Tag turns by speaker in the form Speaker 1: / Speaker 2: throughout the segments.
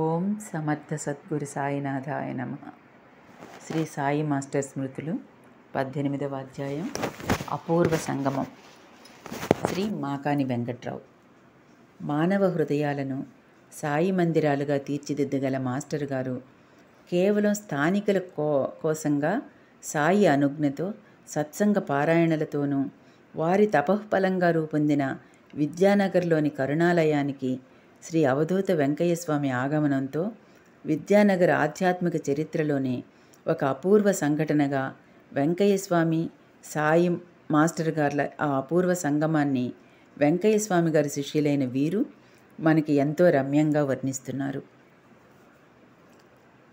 Speaker 1: ఓం సమర్థ సద్గురు సాయినాథాయ నమ శ్రీ సాయి మాస్టర్ స్మృతులు పద్దెనిమిదవ అధ్యాయం అపూర్వ సంగమం శ్రీ మాకాని వెంకట్రావు మానవ హృదయాలను సాయి మందిరాలుగా తీర్చిదిద్దగల మాస్టర్ గారు కేవలం స్థానికుల కో కోసంగా సాయి అనుజ్ఞతో సత్సంగ పారాయణలతోనూ వారి తపఃఫలంగా రూపొందిన విద్యానగర్లోని కరుణాలయానికి శ్రీ అవధూత వెంకయ్యస్వామి ఆగమనంతో విద్యానగర్ ఆధ్యాత్మిక చరిత్రలోనే ఒక అపూర్వ సంఘటనగా వెంకయ్యస్వామి సాయి మాస్టర్ గారుల ఆ అపూర్వ సంగమాన్ని వెంకయ్యస్వామి గారి శిష్యులైన వీరు మనకి ఎంతో రమ్యంగా వర్ణిస్తున్నారు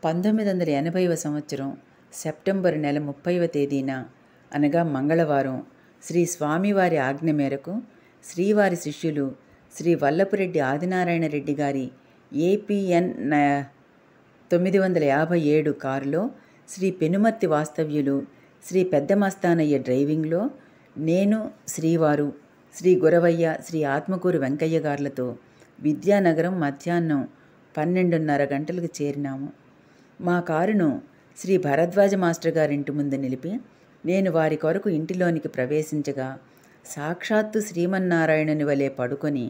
Speaker 1: పంతొమ్మిది వందల ఎనభైవ సంవత్సరం సెప్టెంబర్ నెల ముప్పైవ తేదీన అనగా మంగళవారం శ్రీ స్వామివారి ఆజ్ఞ మేరకు శ్రీవారి శిష్యులు శ్రీ వల్లపురెడ్డి ఆదినారాయణ రెడ్డి గారి ఏపీఎన్ తొమ్మిది వందల యాభై ఏడు కారులో శ్రీ పెనుమర్తి వాస్తవ్యులు శ్రీ పెద్దమస్తానయ్య డ్రైవింగ్లో నేను శ్రీవారు శ్రీ గురవయ్య శ్రీ ఆత్మకూరు వెంకయ్య గారులతో విద్యానగరం మధ్యాహ్నం పన్నెండున్నర గంటలకు చేరినాము మా కారును శ్రీ భరద్వాజ మాస్టర్ గారింటి ముందు నిలిపి నేను వారి కొరకు ఇంటిలోనికి ప్రవేశించగా సాక్షాత్తు శ్రీమన్నారాయణుని వలె పడుకొని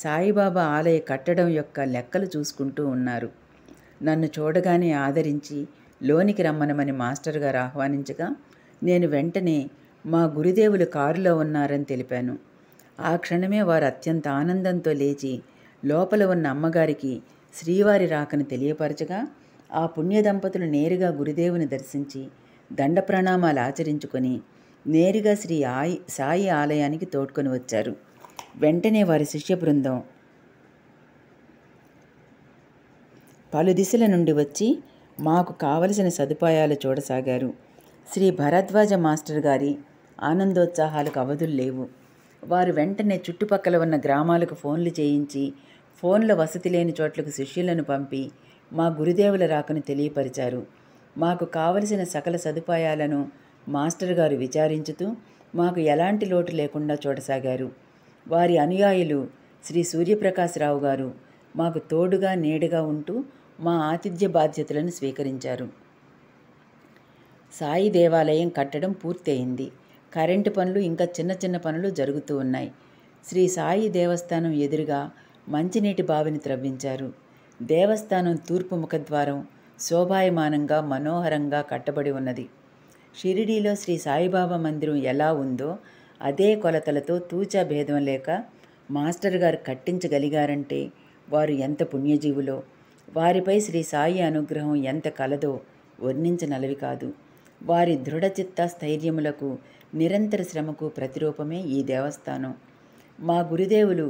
Speaker 1: సాయిబాబా ఆలయ కట్టడం యొక్క లెక్కలు చూసుకుంటూ ఉన్నారు నన్ను చూడగానే ఆదరించి లోనికి రమ్మనమని మాస్టర్ గారు ఆహ్వానించగా నేను వెంటనే మా గురుదేవులు కారులో ఉన్నారని తెలిపాను ఆ క్షణమే వారు అత్యంత ఆనందంతో లేచి లోపల ఉన్న అమ్మగారికి శ్రీవారి రాకను తెలియపరచగా ఆ పుణ్య దంపతులు నేరుగా గురుదేవుని దర్శించి దండ ప్రణామాలు ఆచరించుకొని నేరుగా శ్రీ ఆయి సాయి ఆలయానికి తోడ్కొని వచ్చారు వెంటనే వారి శిష్య బృందం పలు దిశల నుండి వచ్చి మాకు కావలసిన సదుపాయాలు చూడసాగారు శ్రీ భరద్వాజ మాస్టర్ గారి ఆనందోత్సాహాలకు అవధులు లేవు వారు వెంటనే చుట్టుపక్కల ఉన్న గ్రామాలకు ఫోన్లు చేయించి ఫోన్ల వసతి లేని చోట్లకు శిష్యులను పంపి మా గురుదేవుల రాకను తెలియపరిచారు మాకు కావలసిన సకల సదుపాయాలను మాస్టర్ గారు విచారించుతూ మాకు ఎలాంటి లోటు లేకుండా చూడసాగారు వారి అనుయాయులు శ్రీ సూర్యప్రకాశరావు గారు మాకు తోడుగా నీడగా ఉంటూ మా ఆతిథ్య బాధ్యతలను స్వీకరించారు సాయి దేవాలయం కట్టడం పూర్తయింది కరెంటు పనులు ఇంకా చిన్న చిన్న పనులు జరుగుతూ ఉన్నాయి శ్రీ సాయి దేవస్థానం ఎదురుగా మంచినీటి బావిని త్రవ్వించారు దేవస్థానం తూర్పు ముఖద్వారం శోభాయమానంగా మనోహరంగా కట్టబడి ఉన్నది షిరిడీలో శ్రీ సాయిబాబా మందిరం ఎలా ఉందో అదే కొలతలతో తూచా భేదం లేక మాస్టర్ గారు కట్టించగలిగారంటే వారు ఎంత పుణ్యజీవులో వారిపై శ్రీ సాయి అనుగ్రహం ఎంత కలదో వర్ణించనలవి కాదు వారి దృఢచిత్త స్థైర్యములకు నిరంతర శ్రమకు ప్రతిరూపమే ఈ దేవస్థానం మా గురుదేవులు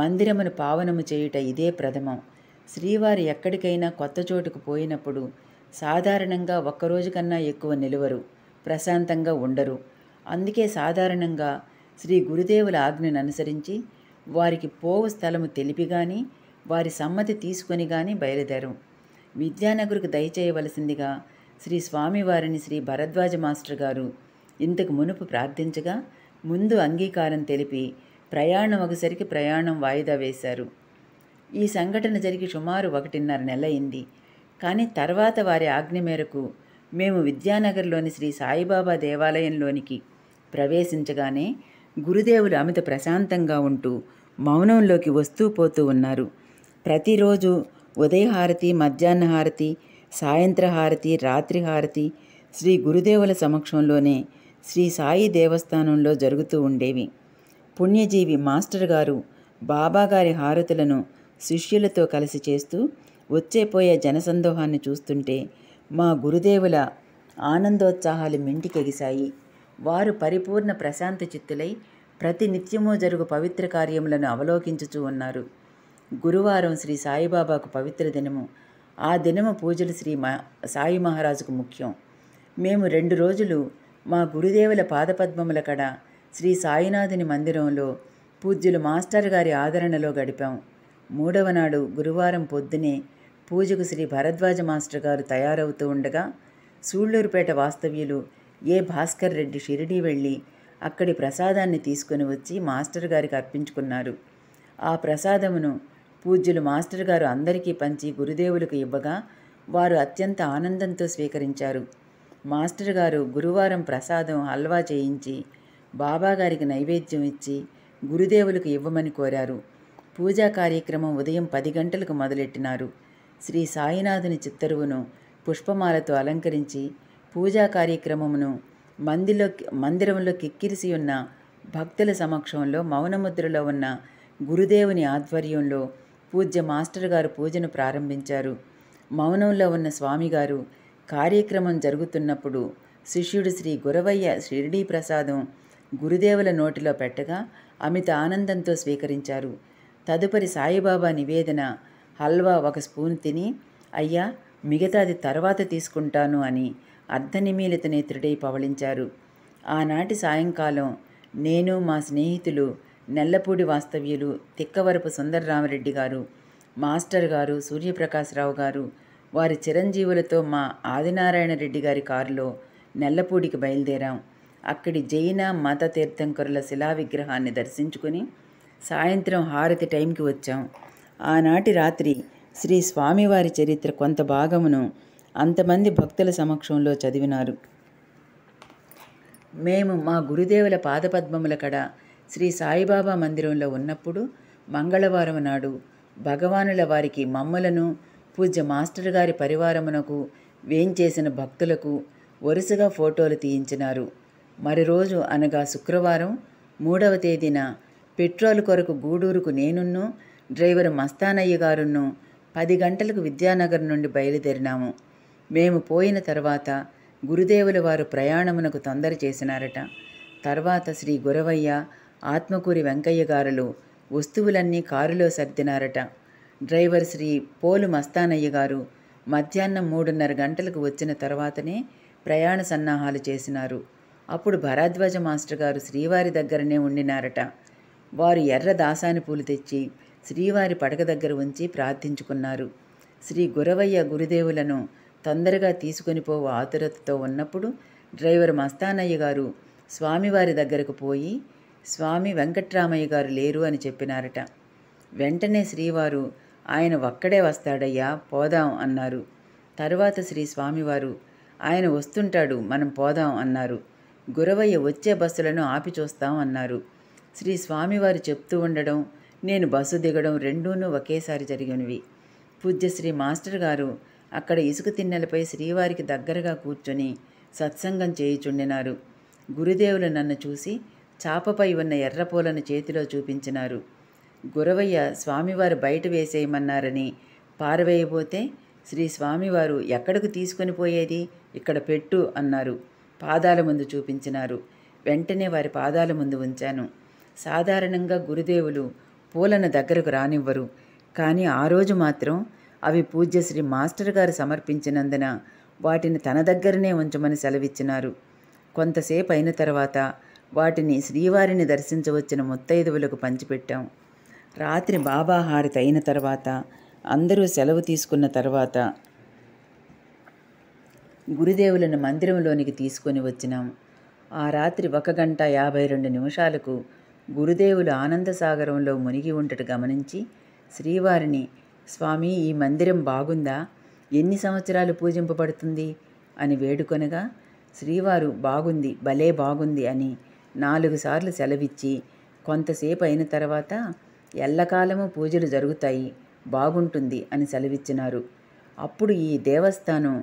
Speaker 1: మందిరమును పావనము చేయుట ఇదే ప్రథమం శ్రీవారు ఎక్కడికైనా కొత్త చోటుకు పోయినప్పుడు సాధారణంగా ఒక్కరోజు కన్నా ఎక్కువ నిలువరు ప్రశాంతంగా ఉండరు అందుకే సాధారణంగా శ్రీ గురుదేవుల ఆజ్ఞను అనుసరించి వారికి పోవు స్థలము తెలిపి గాని వారి సమ్మతి తీసుకొని గాని బయలుదేరం విద్యానగరుకు దయచేయవలసిందిగా శ్రీ స్వామివారిని శ్రీ భరద్వాజ మాస్టర్ గారు ఇంతకు మునుపు ప్రార్థించగా ముందు అంగీకారం తెలిపి ప్రయాణం ఒకసరికి ప్రయాణం వాయిదా వేశారు ఈ సంఘటన జరిగి సుమారు ఒకటిన్నర నెల అయింది కానీ తర్వాత వారి ఆజ్ఞ మేరకు మేము విద్యానగర్లోని శ్రీ సాయిబాబా దేవాలయంలోనికి ప్రవేశించగానే గురుదేవులు అమిత ప్రశాంతంగా ఉంటూ మౌనంలోకి వస్తూ పోతూ ఉన్నారు ప్రతిరోజు ఉదయహారతి మధ్యాహ్న హారతి సాయంత్ర హారతి రాత్రి హారతి శ్రీ గురుదేవుల సమక్షంలోనే శ్రీ సాయి దేవస్థానంలో జరుగుతూ ఉండేవి పుణ్యజీవి మాస్టర్ గారు బాబాగారి హారతులను శిష్యులతో కలిసి చేస్తూ వచ్చేపోయే జనసందోహాన్ని చూస్తుంటే మా గురుదేవుల ఆనందోత్సాహాలు మింటికెగిశాయి వారు పరిపూర్ణ ప్రశాంత చిత్తులై ప్రతి నిత్యమూ జరుగు పవిత్ర కార్యములను అవలోకించుచూ ఉన్నారు గురువారం శ్రీ సాయిబాబాకు పవిత్ర దినము ఆ దినము పూజలు శ్రీ మా సాయి మహారాజుకు ముఖ్యం మేము రెండు రోజులు మా గురుదేవుల పాదపద్మముల కడ శ్రీ సాయినాథుని మందిరంలో పూజ్యులు మాస్టర్ గారి ఆదరణలో గడిపాం మూడవ నాడు గురువారం పొద్దునే పూజకు శ్రీ భరద్వాజ మాస్టర్ గారు తయారవుతూ ఉండగా సూళ్ళూరుపేట వాస్తవ్యులు ఏ భాస్కర్ రెడ్డి షిరిడి వెళ్ళి అక్కడి ప్రసాదాన్ని తీసుకుని వచ్చి మాస్టర్ గారికి అర్పించుకున్నారు ఆ ప్రసాదమును పూజ్యులు మాస్టర్ గారు అందరికీ పంచి గురుదేవులకు ఇవ్వగా వారు అత్యంత ఆనందంతో స్వీకరించారు మాస్టర్ గారు గురువారం ప్రసాదం హల్వా చేయించి బాబాగారికి నైవేద్యం ఇచ్చి గురుదేవులకు ఇవ్వమని కోరారు పూజా కార్యక్రమం ఉదయం పది గంటలకు మొదలెట్టినారు శ్రీ సాయినాథుని చిత్తరువును పుష్పమాలతో అలంకరించి పూజా కార్యక్రమమును మందిలో మందిరంలో కిక్కిరిసి ఉన్న భక్తుల సమక్షంలో మౌనముద్రలో ఉన్న గురుదేవుని ఆధ్వర్యంలో పూజ్య మాస్టర్ గారు పూజను ప్రారంభించారు మౌనంలో ఉన్న స్వామిగారు కార్యక్రమం జరుగుతున్నప్పుడు శిష్యుడు శ్రీ గురవయ్య షిరిడీ ప్రసాదం గురుదేవుల నోటిలో పెట్టగా అమిత ఆనందంతో స్వీకరించారు తదుపరి సాయిబాబా నివేదన హల్వా ఒక స్పూన్ తిని అయ్యా మిగతాది తర్వాత తీసుకుంటాను అని అర్ధనిమీలిత నేత్రుడై పవళించారు ఆనాటి సాయంకాలం నేను మా స్నేహితులు నెల్లపూడి వాస్తవ్యులు తిక్కవరపు రామరెడ్డి గారు మాస్టర్ గారు సూర్యప్రకాశ్రావు గారు వారి చిరంజీవులతో మా ఆదినారాయణ రెడ్డి గారి కారులో నెల్లపూడికి బయలుదేరాం అక్కడి జైన మత తీర్థంకరుల శిలా విగ్రహాన్ని దర్శించుకుని సాయంత్రం హారతి టైంకి వచ్చాం ఆనాటి రాత్రి శ్రీ స్వామివారి చరిత్ర కొంత భాగమును అంతమంది భక్తుల సమక్షంలో చదివినారు మేము మా గురుదేవుల పాదపద్మముల కడ శ్రీ సాయిబాబా మందిరంలో ఉన్నప్పుడు మంగళవారం నాడు భగవానుల వారికి మమ్మలను పూజ్య మాస్టర్ గారి పరివారమునకు వేంచేసిన భక్తులకు వరుసగా ఫోటోలు తీయించినారు రోజు అనగా శుక్రవారం మూడవ తేదీన పెట్రోల్ కొరకు గూడూరుకు నేనున్నూ డ్రైవరు మస్తానయ్య గారును పది గంటలకు విద్యానగర్ నుండి బయలుదేరినాము మేము పోయిన తర్వాత గురుదేవుల వారు ప్రయాణమునకు తొందర చేసినారట తర్వాత శ్రీ గురవయ్య ఆత్మకూరి వెంకయ్య గారులు వస్తువులన్నీ కారులో సర్దినారట డ్రైవర్ శ్రీ పోలు మస్తానయ్య గారు మధ్యాహ్నం మూడున్నర గంటలకు వచ్చిన తర్వాతనే ప్రయాణ సన్నాహాలు చేసినారు అప్పుడు భరద్వాజ మాస్టర్ గారు శ్రీవారి దగ్గరనే ఉండినారట వారు ఎర్ర దాసాని పూలు తెచ్చి శ్రీవారి పడక దగ్గర ఉంచి ప్రార్థించుకున్నారు శ్రీ గురవయ్య గురుదేవులను తొందరగా తీసుకుని పోవ ఆతురతతో ఉన్నప్పుడు డ్రైవర్ మస్తానయ్య గారు స్వామివారి దగ్గరకు పోయి స్వామి వెంకట్రామయ్య గారు లేరు అని చెప్పినారట వెంటనే శ్రీవారు ఆయన ఒక్కడే వస్తాడయ్యా పోదాం అన్నారు తర్వాత శ్రీ స్వామివారు ఆయన వస్తుంటాడు మనం పోదాం అన్నారు గురవయ్య వచ్చే బస్సులను ఆపి చూస్తాం అన్నారు శ్రీ స్వామివారు చెప్తూ ఉండడం నేను బస్సు దిగడం రెండూనూ ఒకేసారి జరిగినవి పూజ్యశ్రీ మాస్టర్ గారు అక్కడ ఇసుక తిన్నెలపై శ్రీవారికి దగ్గరగా కూర్చొని సత్సంగం చేయుచుండినారు గురుదేవులు నన్ను చూసి చాపపై ఉన్న ఎర్రపూలను చేతిలో చూపించినారు గురవయ్య స్వామివారు బయట వేసేయమన్నారని పారవేయబోతే శ్రీ స్వామివారు ఎక్కడకు తీసుకొని పోయేది ఇక్కడ పెట్టు అన్నారు పాదాల ముందు చూపించినారు వెంటనే వారి పాదాల ముందు ఉంచాను సాధారణంగా గురుదేవులు పూలను దగ్గరకు రానివ్వరు కానీ ఆ రోజు మాత్రం అవి పూజ్యశ్రీ మాస్టర్ గారు సమర్పించినందున వాటిని తన దగ్గరనే ఉంచమని సెలవిచ్చినారు కొంతసేపు అయిన తర్వాత వాటిని శ్రీవారిని దర్శించవచ్చిన ముత్తైదువులకు పంచిపెట్టాం రాత్రి బాబా హారతి అయిన తర్వాత అందరూ సెలవు తీసుకున్న తర్వాత గురుదేవులను మందిరంలోనికి తీసుకొని వచ్చినాం ఆ రాత్రి ఒక గంట యాభై రెండు నిమిషాలకు గురుదేవులు ఆనందసాగరంలో మునిగి ఉండట గమనించి శ్రీవారిని స్వామి ఈ మందిరం బాగుందా ఎన్ని సంవత్సరాలు పూజింపబడుతుంది అని వేడుకొనగా శ్రీవారు బాగుంది భలే బాగుంది అని నాలుగు సార్లు సెలవిచ్చి కొంతసేపు అయిన తర్వాత ఎల్లకాలము పూజలు జరుగుతాయి బాగుంటుంది అని సెలవిచ్చినారు అప్పుడు ఈ దేవస్థానం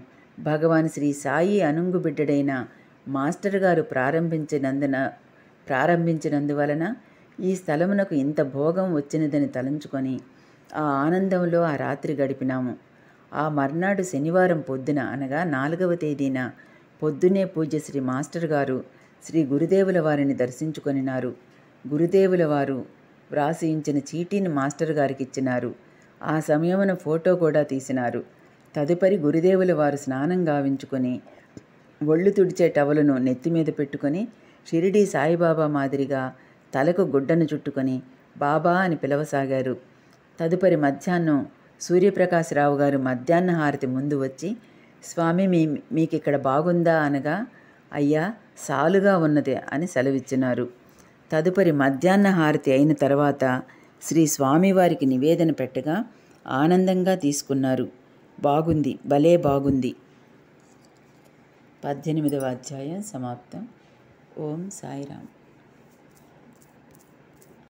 Speaker 1: భగవాన్ శ్రీ సాయి అనుంగు బిడ్డడైన మాస్టర్ గారు ప్రారంభించినందున ప్రారంభించినందువలన ఈ స్థలమునకు ఇంత భోగం వచ్చినదని తలంచుకొని ఆ ఆనందంలో ఆ రాత్రి గడిపినాము ఆ మర్నాడు శనివారం పొద్దున అనగా నాలుగవ తేదీన పొద్దునే పూజ శ్రీ మాస్టర్ గారు శ్రీ గురుదేవుల వారిని దర్శించుకొనినారు గురుదేవుల వారు వ్రాసించిన చీటీని మాస్టర్ గారికి ఇచ్చినారు ఆ సమయమున ఫోటో కూడా తీసినారు తదుపరి గురుదేవుల వారు స్నానం గావించుకొని ఒళ్ళు తుడిచే టవలను నెత్తిమీద పెట్టుకొని షిరిడీ సాయిబాబా మాదిరిగా తలకు గుడ్డను చుట్టుకొని బాబా అని పిలవసాగారు తదుపరి మధ్యాహ్నం సూర్యప్రకాశరావు గారు మధ్యాహ్న హారతి ముందు వచ్చి స్వామి మీ మీకిక్కడ బాగుందా అనగా అయ్యా సాలుగా ఉన్నది అని సెలవిచ్చినారు తదుపరి మధ్యాహ్న హారతి అయిన తర్వాత శ్రీ స్వామివారికి నివేదన పెట్టగా ఆనందంగా తీసుకున్నారు బాగుంది భలే బాగుంది పద్దెనిమిదవ అధ్యాయం సమాప్తం ஓம் சாய்ராம்